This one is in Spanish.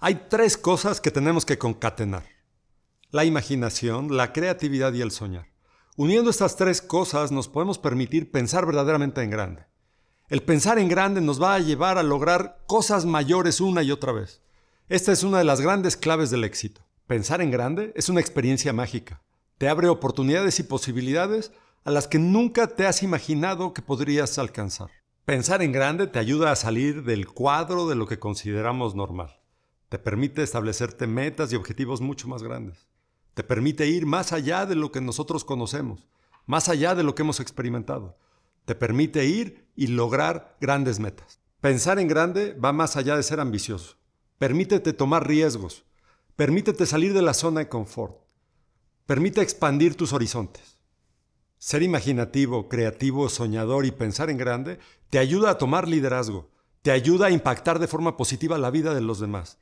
Hay tres cosas que tenemos que concatenar. La imaginación, la creatividad y el soñar. Uniendo estas tres cosas nos podemos permitir pensar verdaderamente en grande. El pensar en grande nos va a llevar a lograr cosas mayores una y otra vez. Esta es una de las grandes claves del éxito. Pensar en grande es una experiencia mágica. Te abre oportunidades y posibilidades a las que nunca te has imaginado que podrías alcanzar. Pensar en grande te ayuda a salir del cuadro de lo que consideramos normal. Te permite establecerte metas y objetivos mucho más grandes. Te permite ir más allá de lo que nosotros conocemos, más allá de lo que hemos experimentado. Te permite ir y lograr grandes metas. Pensar en grande va más allá de ser ambicioso. Permítete tomar riesgos. Permítete salir de la zona de confort. Permite expandir tus horizontes. Ser imaginativo, creativo, soñador y pensar en grande te ayuda a tomar liderazgo, te ayuda a impactar de forma positiva la vida de los demás.